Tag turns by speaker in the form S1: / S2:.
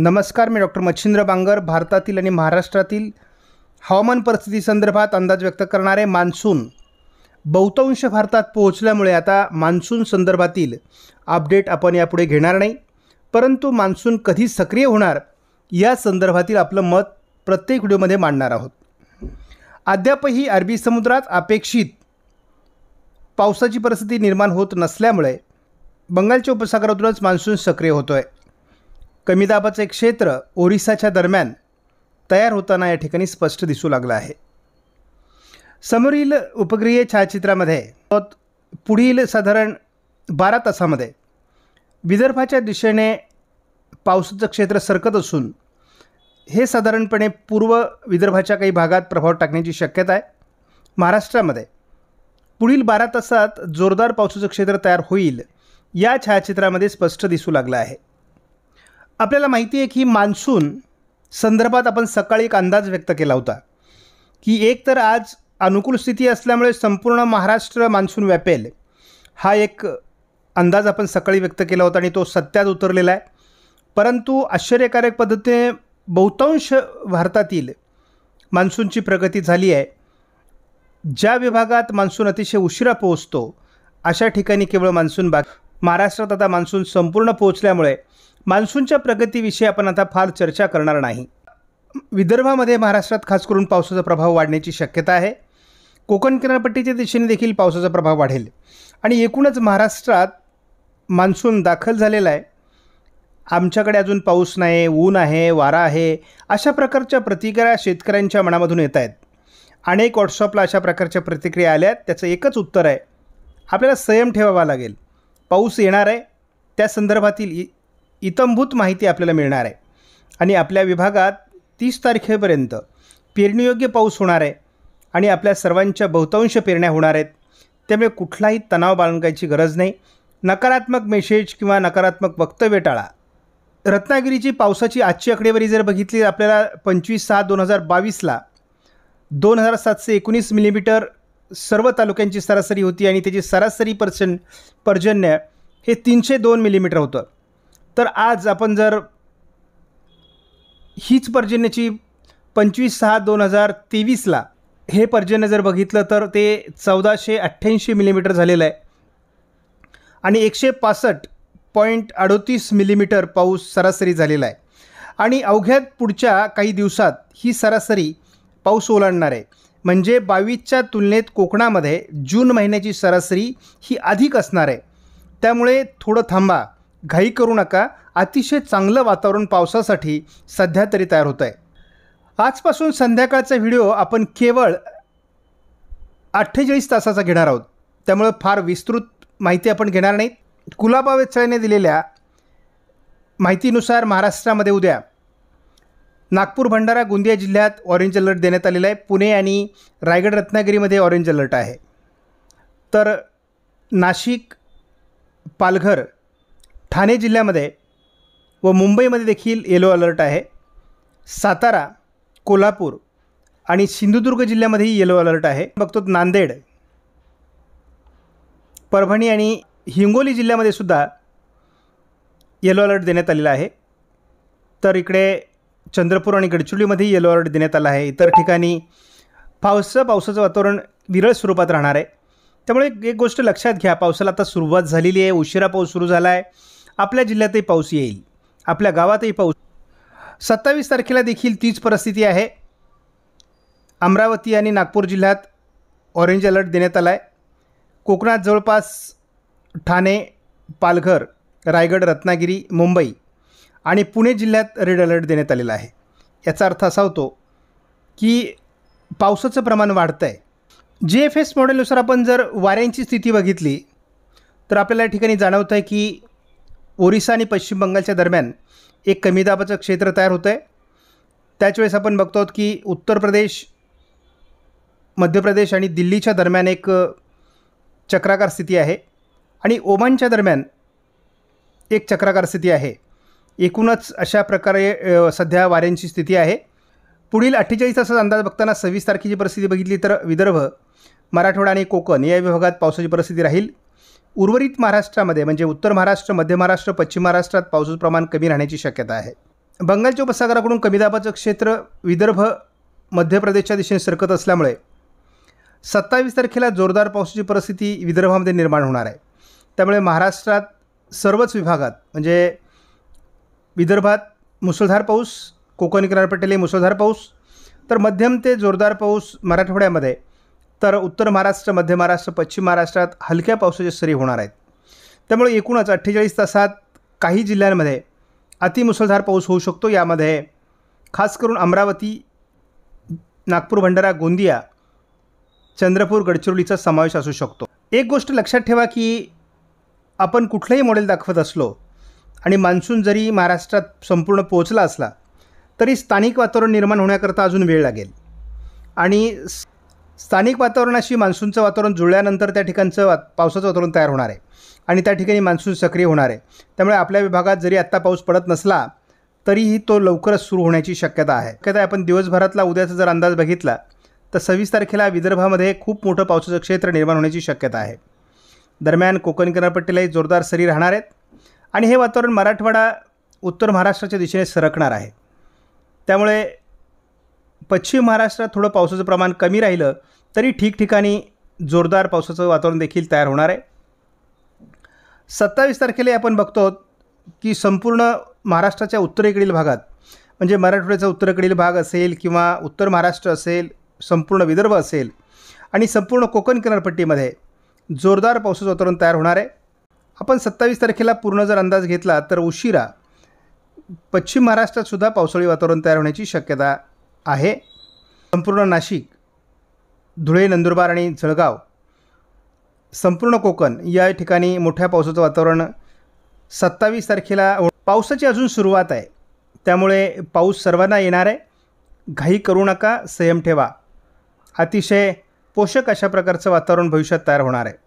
S1: नमस्कार मी डॉक्टर मच्छिंद्र बांगर भारतातील आणि महाराष्ट्रातील हवामान परिस्थितीसंदर्भात अंदाज व्यक्त करणारे मान्सून बहुतांश भारतात पोहोचल्यामुळे आता मान्सून संदर्भातील अपडेट आपण यापुढे घेणार नाही परंतु मान्सून कधी सक्रिय होणार या संदर्भातील आपलं मत प्रत्येक व्हिडिओमध्ये मांडणार आहोत अद्यापही अरबी समुद्रात अपेक्षित पावसाची परिस्थिती निर्माण होत नसल्यामुळे बंगालच्या उपसागरातूनच मान्सून सक्रिय होतो आहे कमी एक क्षेत्र ओरिसाच्या दरम्यान तयार होताना या ठिकाणी स्पष्ट दिसू लागलं आहे समोरील उपग्रहीय छायाचित्रामध्ये पुढील साधारण बारा तासामध्ये विदर्भाच्या दिशेने पावसाचं क्षेत्र सरकत असून हे साधारणपणे पूर्व विदर्भाच्या काही भागात प्रभाव टाकण्याची शक्यता आहे महाराष्ट्रामध्ये पुढील बारा तासात जोरदार पावसाचं क्षेत्र तयार होईल या छायाचित्रामध्ये स्पष्ट दिसू लागलं आहे आपल्याला माहिती आहे की मान्सून संदर्भात आपण सकाळी एक अंदाज व्यक्त केला होता की एक तर आज अनुकूल स्थिती असल्यामुळे संपूर्ण महाराष्ट्र मान्सून व्यापेल हा एक अंदाज आपण सकाळी व्यक्त केला होता आणि तो सत्यात उतरलेला आहे परंतु आश्चर्यकारक पद्धतीने बहुतांश भारतातील मान्सूनची प्रगती झाली आहे ज्या विभागात मान्सून अतिशय उशिरा पोहोचतो अशा ठिकाणी केवळ मान्सून बाकी महाराष्ट्रात आता मान्सून संपूर्ण पोहोचल्यामुळे मान्सूनच्या प्रगतीविषयी आपण आता फार चर्चा करणार नाही विदर्भामध्ये महाराष्ट्रात खास करून पावसाचा प्रभाव वाढण्याची शक्यता आहे कोकण किनारपट्टीच्या दिशेने देखील पावसाचा प्रभाव वाढेल आणि एकूणच महाराष्ट्रात मान्सून दाखल झालेला आहे आमच्याकडे अजून पाऊस नाही ऊन आहे वारा आहे अशा प्रकारच्या प्रतिक्रिया शेतकऱ्यांच्या मनामधून येत आहेत अनेक व्हॉट्सअपला अशा प्रकारच्या प्रतिक्रिया आल्या आहेत त्याचं एकच उत्तर आहे आपल्याला संयम ठेवावा लागेल पाऊस येणार आहे त्या संदर्भातील इ इतंभूत माहिती आपल्याला मिळणार आहे आणि आपल्या विभागात तीस तारखेपर्यंत पेरणीयोग्य पाऊस होणार आहे आणि आपल्या सर्वांच्या बहुतांश पेरण्या होणार आहेत त्यामुळे कुठलाही तणाव बाळगायची गरज नाही नकारात्मक मेसेज किंवा नकारात्मक वक्तव्य टाळा रत्नागिरीची पावसाची आजची आकडेवारी जर बघितली आपल्याला पंचवीस सहा दोन हजार बावीसला दोन हजार सातशे एकोणीस मिलीमीटर सर्व तालुक्यांची सरासरी होती आणि त्याची सरासरी पर्सन पर्जन्य हे तीनशे दोन मिलीमीटर होतं तर आज आपण जर हीच पर्जन्याची पंचवीस सहा दोन हजार तेवीसला हे पर्जन्य जर बघितलं तर ते चौदाशे अठ्ठ्याऐंशी मिलीमीटर झालेलं आहे आणि एकशे पासष्ट पॉईंट अडोतीस मिलीमीटर पाऊस सरासरी झालेला आहे आणि अवघ्यात पुढच्या काही दिवसात ही सरासरी पाऊस ओलांडणार आहे म्हणजे बावीसच्या तुलनेत कोकणामध्ये जून महिन्याची सरासरी ही अधिक असणार आहे त्यामुळे थोडं थांबा घाई करू नका अतिशय चांगलं वातावरण पावसासाठी सध्या तरी तयार होत आहे आजपासून संध्याकाळचा व्हिडिओ आपण केवळ अठ्ठेचाळीस तासाचा घेणार आहोत त्यामुळं फार विस्तृत माहिती आपण घेणार नाही कुलाबा वेधशाळेने दिलेल्या माहितीनुसार महाराष्ट्रामध्ये उद्या नागपूर भंडारा गोंदिया जिल्ह्यात ऑरेंज अलर्ट देण्यात आलेला आहे पुणे आणि रायगड रत्नागिरीमध्ये ऑरेंज अलर्ट आहे तर नाशिक पालघर ठाणे जिल्ह्यामध्ये व मुंबईमध्ये देखील येलो अलर्ट आहे सातारा कोल्हापूर आणि सिंधुदुर्ग जिल्ह्यामध्येही येलो अलर्ट आहे बघतो नांदेड परभणी आणि हिंगोली जिल्ह्यामध्ये सुद्धा येलो अलर्ट देण्यात आलेला आहे तर इकडे चंद्रपूर आणि गडचिरोलीमध्ये येलो अलर्ट देण्यात आला आहे इतर ठिकाणी पावसा पावसाचं वातावरण विरळ स्वरूपात राहणार आहे त्यामुळे एक गोष्ट लक्षात घ्या पावसाला आता सुरुवात झालेली आहे उशिरा पाऊस सुरू झाला आहे आपल्या जिल्ह्यातही पाऊस येईल आपल्या गावातही पाऊस सत्तावीस तारखेला देखील तीच परिस्थिती आहे अमरावती आणि नागपूर जिल्ह्यात ऑरेंज अलर्ट देण्यात आला आहे कोकणात जवळपास ठाणे पालघर रायगड रत्नागिरी मुंबई आणि पुणे जिल्ह्यात रेड अलर्ट देण्यात आलेला आहे याचा अर्थ असा होतो की पावसाचं प्रमाण वाढतं आहे जी एफ एस मॉडेलनुसार आपण जर वाऱ्यांची स्थिती बघितली तर आपल्याला या ठिकाणी जाणवतं आहे की ओरिसा आणि पश्चिम बंगालच्या दरम्यान एक कमी दाबाचं क्षेत्र तयार होतं आहे त्याच वेळेस आपण बघतो आहोत की उत्तर प्रदेश मध्य प्रदेश आणि दिल्लीच्या दरम्यान एक चक्राकार स्थिती आहे आणि ओमानच्या दरम्यान एक चक्राकार स्थिती आहे एकूणच अशा प्रकारे सध्या वाऱ्यांची स्थिती आहे पुढील अठ्ठेचाळीस तासाचा अंदाज बघताना सव्वीस तारखेची परिस्थिती बघितली तर विदर्भ मराठवाडा आणि कोकण या विभागात पावसाची परिस्थिती राहील उर्वरित महाराष्ट्रामध्ये म्हणजे उत्तर महाराष्ट्र मध्य महाराष्ट्र पश्चिम महाराष्ट्रात पावसाचं प्रमाण कमी राहण्याची शक्यता आहे बंगालच्या उपसागराकडून कमी दाबाचं क्षेत्र विदर्भ मध्य प्रदेशच्या दिशेने सरकत असल्यामुळे सत्तावीस तारखेला जोरदार पावसाची परिस्थिती विदर्भामध्ये निर्माण होणार आहे त्यामुळे महाराष्ट्रात सर्वच विभागात म्हणजे विदर्भात मुसळधार पाऊस कोकण किनारपट्टीला मुसळधार पाऊस तर मध्यम ते जोरदार पाऊस मराठवाड्यामध्ये तर उत्तर महाराष्ट्र मध्य महाराष्ट्र पश्चिम महाराष्ट्रात हलक्या पावसाचे सरी होणार आहेत त्यामुळे एकूणच अठ्ठेचाळीस तासात काही जिल्ह्यांमध्ये अतिमुसळधार पाऊस होऊ शकतो यामध्ये खास करून अमरावती नागपूर भंडारा गोंदिया चंद्रपूर गडचिरोलीचा समावेश असू शकतो एक गोष्ट लक्षात ठेवा की आपण कुठलंही मॉडेल दाखवत असलो आणि मान्सून जरी महाराष्ट्रात संपूर्ण पोचला असला तरी स्थानिक वातावरण निर्माण होण्याकरता अजून वेळ लागेल आणि स्थानिक वातावरणाशी मान्सूनचं वातावरण जुळल्यानंतर त्या ठिकाणचं वा पावसाचं वातावरण तयार होणार आहे आणि त्या ठिकाणी मान्सून सक्रिय होणार आहे त्यामुळे आपल्या विभागात जरी आत्ता पाऊस पडत नसला तरीही तो लवकरच सुरू होण्याची शक्यता आहे शक्यता आपण दिवसभरातला उद्याचा जर अंदाज बघितला तर सव्वीस तारखेला विदर्भामध्ये खूप मोठं पावसाचं क्षेत्र निर्माण होण्याची शक्यता आहे दरम्यान कोकण किनारपट्टीलाही जोरदार सरी राहणार आहेत आणि हे वातावरण मराठवाडा उत्तर महाराष्ट्राच्या दिशेने सरकणार आहे त्यामुळे पश्चिम महाराष्ट्रात थोडं पावसाचं प्रमाण कमी राहिलं तरी ठिकठिकाणी जोरदार पावसाचं वातावरण देखील तयार होणार आहे सत्तावीस तारखेला आपण बघतो की संपूर्ण महाराष्ट्राच्या उत्तरेकडील भागात म्हणजे मराठवाड्याचा उत्तरेकडील भाग असेल किंवा उत्तर महाराष्ट्र असेल संपूर्ण विदर्भ असेल आणि संपूर्ण कोकण किनारपट्टीमध्ये जोरदार पावसाचं वातावरण तयार होणार आहे आपण सत्तावीस तारखेला पूर्ण जर अंदाज घेतला तर उशिरा पश्चिम महाराष्ट्रातसुद्धा पावसाळी वातावरण तयार होण्याची शक्यता आहे संपूर्ण नाशिक धुळे नंदुरबार आणि जळगाव संपूर्ण कोकण या ठिकाणी मोठ्या पावसाचं वातावरण सत्तावीस तारखेला पावसाची अजून सुरुवात आहे त्यामुळे पाऊस सर्वांना येणार आहे घाई करू नका संयम ठेवा अतिशय पोषक अशा प्रकारचं वातावरण भविष्यात तयार होणार आहे